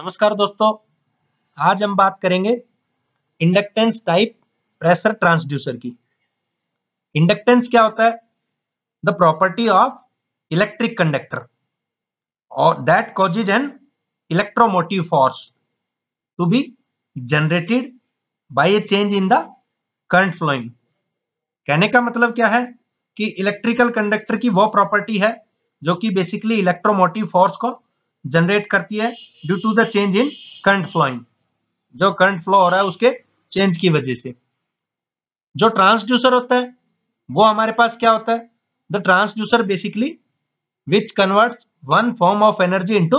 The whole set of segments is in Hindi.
नमस्कार दोस्तों आज हम बात करेंगे इंडक्टेंस टाइप प्रेशर ट्रांसड्यूसर की इंडक्टेंस क्या होता है the property of electric conductor और that causes an electromotive force to be generated by a change in the current flowing कहने का मतलब क्या है कि इलेक्ट्रिकल कंडक्टर की वो प्रॉपर्टी है जो कि बेसिकली इलेक्ट्रोमोटिव फोर्स को जनरेट करती है due to the change in current flowing जो करंट फ्लो हो रहा है उसके चेंज की वजह से जो ट्रांसड्यूसर होता है वो हमारे पास क्या होता है the transducer basically which converts one form of energy into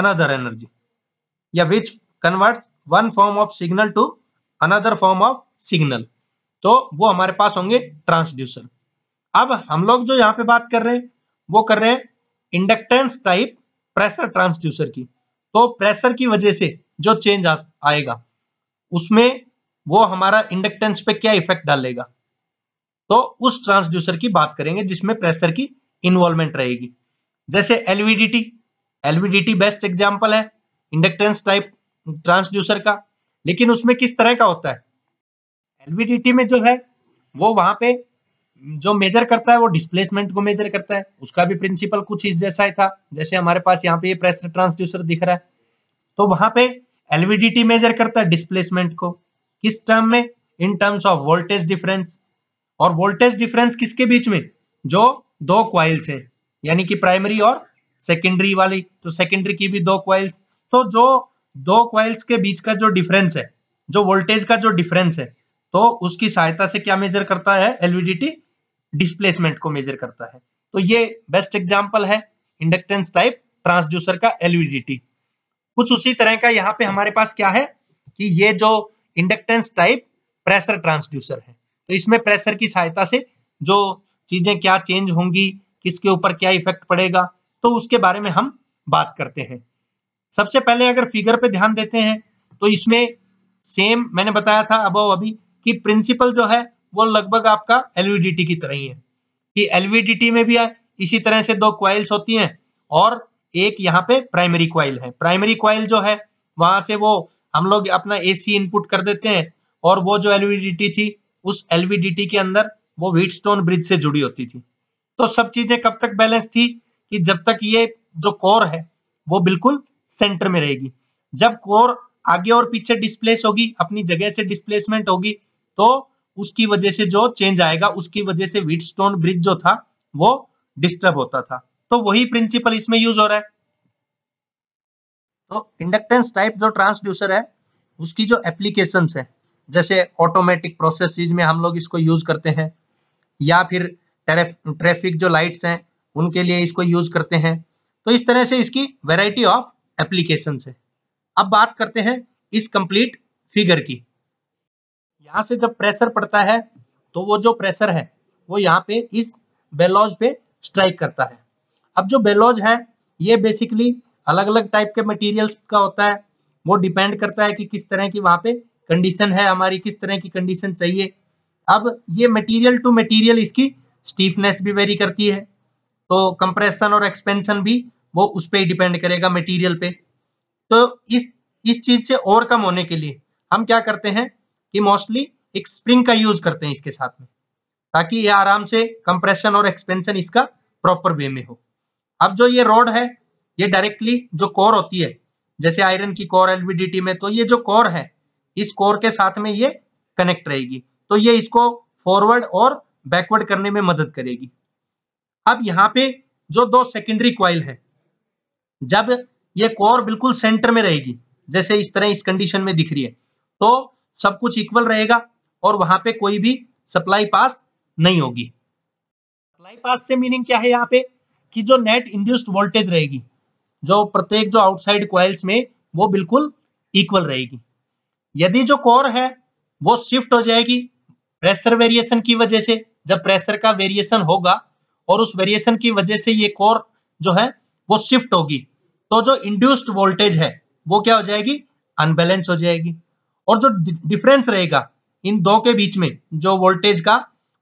another energy या which converts one form of signal to another form of signal तो वो हमारे पास होंगे ट्रांसड्यूसर अब हम लोग जो यहां पे बात कर रहे हैं वो कर रहे हैं इंडक्टेंस टाइप प्रेशर ट्रांसड्यूसर की तो प्रेशर की वजह से जो चेंज आ, आएगा उसमें वो हमारा इंडक्टेंस पे क्या इफेक्ट डालेगा तो उस ट्रांसड्यूसर की बात करेंगे जिसमें प्रेशर की इन्वॉल्वमेंट रहेगी जैसे एलवीडीटी एलवीडीटी बेस्ट एग्जाम्पल है इंडक्टेंस टाइप ट्रांसड्यूसर का लेकिन उसमें किस तरह का होता है एलवीडीटी में जो है वो वहां पे जो मेजर करता है वो डिस्प्लेसमेंट को मेजर करता है उसका भी प्रिंसिपल कुछ इस जैसा ही था जैसे हमारे पास यहाँ पे ये ट्रांसड्यूसर दिख रहा है तो वहां पे एलवीडीटी मेजर करता है डिस्प्लेसमेंट को किस टर्म में in terms of voltage difference और वोल्टेज डिफरेंस किसके बीच में जो दो क्वाइल्स है यानी कि प्राइमरी और सेकेंडरी वाली तो सेकेंडरी की भी दो क्वाइल्स तो जो दो क्वाइल्स के बीच का जो डिफरेंस है जो वोल्टेज का जो डिफरेंस है तो उसकी सहायता से क्या मेजर करता है एलवीडीटी डिस्प्लेसमेंट को मेजर करता है तो ये बेस्ट एग्जाम्पल है इंडक्टेंस टाइप ट्रांसड्यूसर का एलवीडीटी e कुछ उसी तरह का यहाँ पे हमारे पास क्या है कि ये जो इंडक्टेंस टाइप प्रेशर ट्रांसड्यूसर है तो इसमें प्रेशर की सहायता से जो चीजें क्या चेंज होंगी किसके ऊपर क्या इफेक्ट पड़ेगा तो उसके बारे में हम बात करते हैं सबसे पहले अगर फिगर पे ध्यान देते हैं तो इसमें सेम मैंने बताया था अब अभी कि प्रिंसिपल जो है वो लगभग आपका एलवीडीटी की तरह ही है कि एलवीडीटी में भी है इसी तरह से दो क्वाइल्स होती हैं और एक यहाँ पे प्राइमरी क्वाइल है प्राइमरी क्वाइल जो है वहां से वो हम लोग अपना एसी इनपुट कर देते हैं और वो जो एलवीडीटी थी उस एलवीडीटी के अंदर वो व्हीटस्टोन ब्रिज से जुड़ी होती थी तो सब चीजें कब तक बैलेंस थी कि जब तक ये जो कोर है वो बिल्कुल सेंटर में रहेगी जब कोर आगे और पीछे डिस्प्लेस होगी अपनी जगह से डिस्प्लेसमेंट होगी तो उसकी वजह से जो चेंज आएगा उसकी वजह से व्हीटस्टोन ब्रिज जो था वो डिस्टर्ब होता था तो वही प्रिंसिपल इसमें यूज हो रहा है तो इंडक्टेंस टाइप जो ट्रांसड्यूसर है उसकी जो एप्लीकेशन है जैसे ऑटोमेटिक प्रोसेस में हम लोग इसको यूज करते हैं या फिर ट्रैफिक जो लाइट्स हैं उनके लिए इसको यूज करते हैं तो इस तरह से इसकी वेराइटी ऑफ एप्लीकेशन है अब बात करते हैं इस कंप्लीट फिगर की यहाँ से जब प्रेशर पड़ता है तो वो जो प्रेशर है वो यहाँ पे इस बेलॉज पे स्ट्राइक करता है अब जो बेलॉज है ये बेसिकली अलग अलग टाइप के मटेरियल्स का होता है वो डिपेंड करता है कि किस तरह की वहां पे कंडीशन है हमारी किस तरह की कंडीशन चाहिए अब ये मटेरियल टू मटेरियल इसकी स्टीफनेस भी वेरी करती है तो कंप्रेशन और एक्सपेंशन भी वो उस पर ही डिपेंड करेगा मटेरियल पे तो इस इस चीज से ओवरकम होने के लिए हम क्या करते हैं कि मोस्टली एक स्प्रिंग का यूज करते हैं इसके साथ में ताकि ये आराम से कंप्रेशन और एक्सपेंशन इसका प्रॉपर वे में हो अब जो ये रॉड है ये डायरेक्टली जो कोर होती है जैसे आयरन की कोर एलवीडीटी में तो ये जो कोर है इस कोर के साथ में ये कनेक्ट रहेगी तो ये इसको फॉरवर्ड और बैकवर्ड करने में मदद करेगी अब यहाँ पे जो दो सेकेंडरी क्वाइल है जब ये कोर बिल्कुल सेंटर में रहेगी जैसे इस तरह इस कंडीशन में दिख रही है तो सब कुछ इक्वल रहेगा और वहां पे कोई भी सप्लाई पास नहीं होगी सप्लाई पास से मीनिंग क्या है यहाँ पे कि जो नेट इंड्यूस्ड वोल्टेज रहेगी जो प्रत्येक जो आउटसाइड क्वाइल्स में वो बिल्कुल इक्वल रहेगी यदि जो कोर है वो शिफ्ट हो जाएगी प्रेशर वेरिएशन की वजह से जब प्रेशर का वेरिएशन होगा और उस वेरिएशन की वजह से ये कोर जो है वो शिफ्ट होगी तो जो इंड्यूस्ड वोल्टेज है वो क्या हो जाएगी अनबैलेंस हो जाएगी और जो डिफरेंस रहेगा इन दो के बीच में जो वोल्टेज का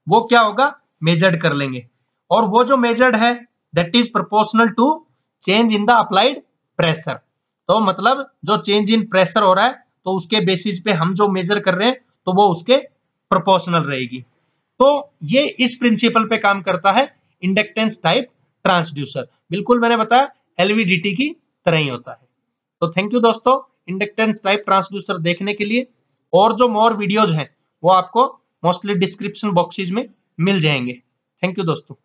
वो क्या होगा मेजर्ड कर लेंगे और वो जो मेजर्ड है that is proportional to change in the applied pressure तो मतलब जो चेंज इन प्रेशर हो रहा है तो उसके बेसिस पे हम जो मेजर कर रहे हैं तो वो उसके प्रोपोर्शनल रहेगी तो ये इस प्रिंसिपल पे काम करता है इंडक्टेंस टाइप ट्रांसड्यूसर बिल्कुल मैंने बताया एलवीडीटी की तरह ही होता है तो थैंक यू दोस्तों इंडक्टेंस टाइप ट्रांसड्यूसर देखने के लिए और जो मोर वीडियोज हैं वो आपको मोस्टली डिस्क्रिप्शन बॉक्सेज में मिल जाएंगे थैंक यू दोस्तों